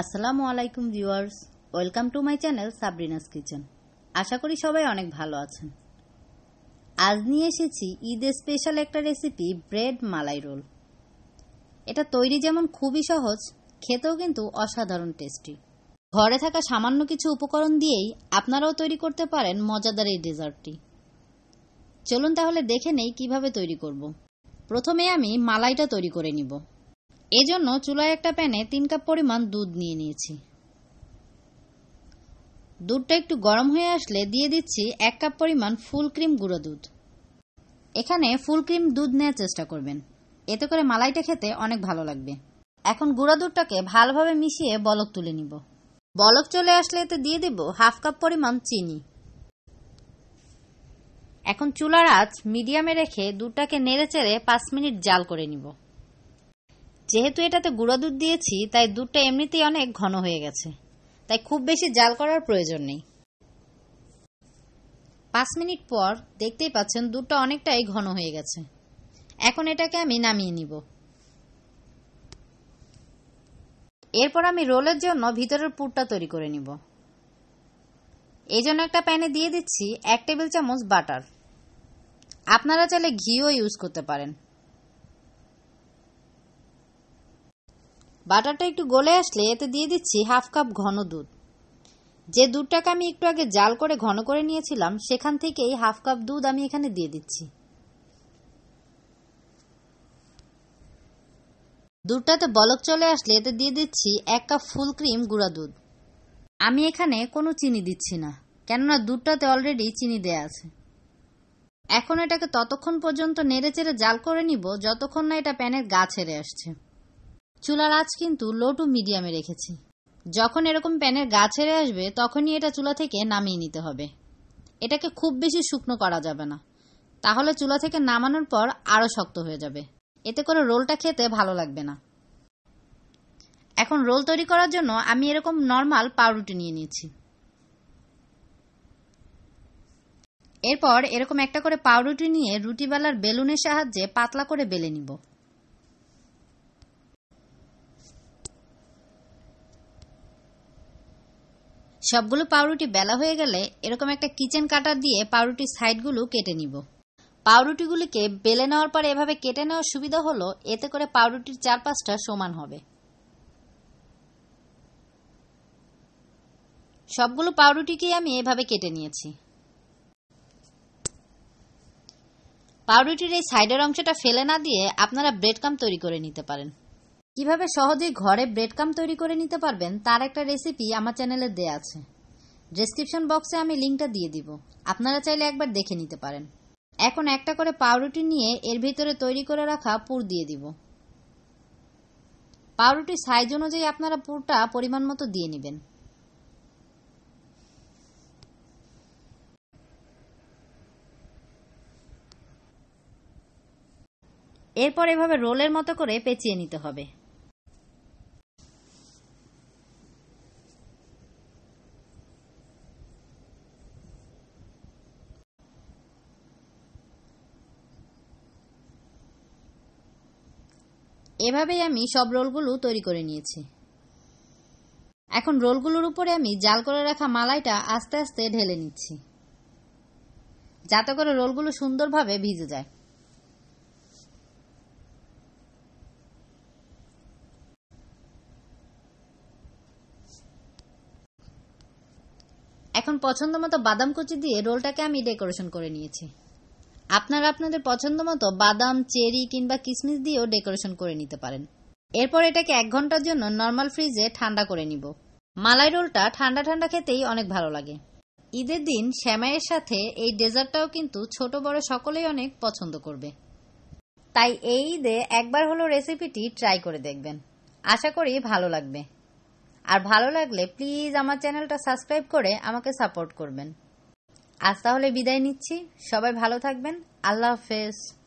আসসালামু আলাইকুম viewers welcome to my channel Sabrina's kitchen আশা করি সবাই অনেক ভালো আছেন আজ নিয়ে এসেছি ঈদের স্পেশাল একটা রেসিপি ব্রেড মালাই রোল এটা তৈরি যেমন খুবই সহজ খেতেও কিন্তু অসাধারণ টেস্টি ঘরে থাকা সামান্য কিছু উপকরণ দিয়েই আপনারাও তৈরি করতে পারেন মজাদার এই ডেজার্টটি চলুন তাহলে দেখে নেই কিভাবে তৈরি করব। প্রথমে আমি মালাইটা তৈরি করে নিব এজন্য চুলায় একটা প্যানে তিন কাপ পরিমাণ দুধ নিয়ে নিয়েছি দুধটা একটু গরম হয়ে আসলে দিয়ে দিচ্ছি এক কাপ পরিমাণ ফুল ক্রিম গুঁড়ো দুধ এখানে ফুল ক্রিম দুধ নেওয়ার চেষ্টা করবেন এতে করে মালাইটা খেতে অনেক ভালো লাগবে এখন গুঁড়া দুধটাকে ভালোভাবে মিশিয়ে বলক তুলে নিব বলক চলে আসলে এতে দিয়ে দেব হাফ কাপ পরিমাণ চিনি এখন চুলার আঁচ মিডিয়ামে রেখে দুধটাকে নেড়ে চেড়ে পাঁচ মিনিট জাল করে নিব যেহেতু এটাতে গুঁড়া দুধ দিয়েছি তাই দুধটা এমনিতেই অনেক ঘন হয়ে গেছে তাই খুব বেশি জাল করার প্রয়োজন নেই পাঁচ মিনিট পর দেখতেই পাচ্ছেন দুধটা অনেকটাই ঘন হয়ে গেছে এখন এটাকে আমি নামিয়ে নিব এরপর আমি রোলের জন্য ভিতরের পুরটা তৈরি করে নিব এই জন্য একটা প্যানে দিয়ে দিচ্ছি এক টেবিল চামচ বাটার আপনারা চাইলে ঘিও ইউজ করতে পারেন বাটারটা একটু গলে আসলে এতে দিয়ে দিচ্ছি হাফ কাপ ঘন দুধ যে দুধটাকে আমি একটু আগে জাল করে ঘন করে নিয়েছিলাম সেখান থেকেই হাফ কাপ দুধ আমি এখানে দিয়ে দিচ্ছি দুধটাতে বলক চলে আসলে এতে দিয়ে দিচ্ছি এক কাপ ফুল ক্রিম গুঁড়া দুধ আমি এখানে কোনো চিনি দিচ্ছি না কেননা দুধটাতে অলরেডি চিনি দেয়া আছে এখন এটাকে ততক্ষণ পর্যন্ত নেড়ে চেড়ে জাল করে নিব যতক্ষণ না এটা প্যানের গা ছেড়ে আসছে চুলার আজ কিন্তু লো টু মিডিয়ামে রেখেছি যখন এরকম প্যানের গা ছেড়ে আসবে তখনই এটা চুলা থেকে নামিয়ে নিতে হবে এটাকে খুব বেশি শুকনো করা যাবে না তাহলে চুলা থেকে নামানোর পর আরও শক্ত হয়ে যাবে এতে করে রোলটা খেতে ভালো লাগবে না এখন রোল তৈরি করার জন্য আমি এরকম নর্মাল পাউরুটি নিয়ে নিয়েছি এরপর এরকম একটা করে পাউরুটি নিয়ে রুটি বেলুনের সাহায্যে পাতলা করে বেলে নিব সবগুলো পাউরুটি বেলা হয়ে গেলে এরকম একটা কিচেন কাটার দিয়ে পাউরুটির সাইডগুলো কেটে নিব পাউরুটিগুলিকে বেলে নেওয়ার পর এভাবে কেটে নেওয়ার সুবিধা হলো এতে করে পাউরুটির চারপাশটা সমান হবে সবগুলো পাউরুটিকেই আমি এভাবে কেটে নিয়েছি পাউরুটির এই সাইডের অংশটা ফেলে না দিয়ে আপনারা ব্রেড কাম তৈরি করে নিতে পারেন কিভাবে সহজেই ঘরে ব্রেডকাম তৈরি করে নিতে পারবেন তার একটা রেসিপি আমার চ্যানেলে দেয়া আছে ডেসক্রিপশন বক্সে আমি লিঙ্কটা দিয়ে দিব আপনারা চাইলে একবার দেখে নিতে পারেন এখন একটা করে পাউরুটি নিয়ে এর ভিতরে তৈরি করে রাখা পুর দিয়ে দিব পাউরুটি সাইজ অনুযায়ী আপনারা পুরটা পরিমাণ মতো দিয়ে নেবেন এরপর এভাবে রোলের মতো করে পেঁচিয়ে নিতে হবে এভাবেই আমি সব রোলগুলো তৈরি করে নিয়েছি এখন রোলগুলোর উপরে আমি জাল করে রাখা মালাইটা আস্তে আস্তে ঢেলে নিচ্ছি যাতে করে রোলগুলো সুন্দরভাবে ভিজে যায় এখন পছন্দ মতো বাদাম কুচি দিয়ে রোলটাকে আমি ডেকোরেশন করে নিয়েছি আপনারা আপনাদের পছন্দ মতো বাদাম চেরি কিংবা কিসমিস দিয়েও ডেকোরেশন করে নিতে পারেন এরপর এটাকে এক ঘন্টার জন্য নর্মাল ফ্রিজে ঠান্ডা করে নিব মালাই রোলটা ঠান্ডা ঠান্ডা খেতেই অনেক ভালো লাগে ঈদের দিন শ্যামাইয়ের সাথে এই ডেজার্টটাও কিন্তু ছোট বড় সকলেই অনেক পছন্দ করবে তাই এই ঈদে একবার হলো রেসিপিটি ট্রাই করে দেখবেন আশা করি ভালো লাগবে আর ভালো লাগলে প্লিজ আমার চ্যানেলটা সাবস্ক্রাইব করে আমাকে সাপোর্ট করবেন আজ তাহলে বিদায় নিচ্ছি সবাই ভালো থাকবেন আল্লাহ হাফেজ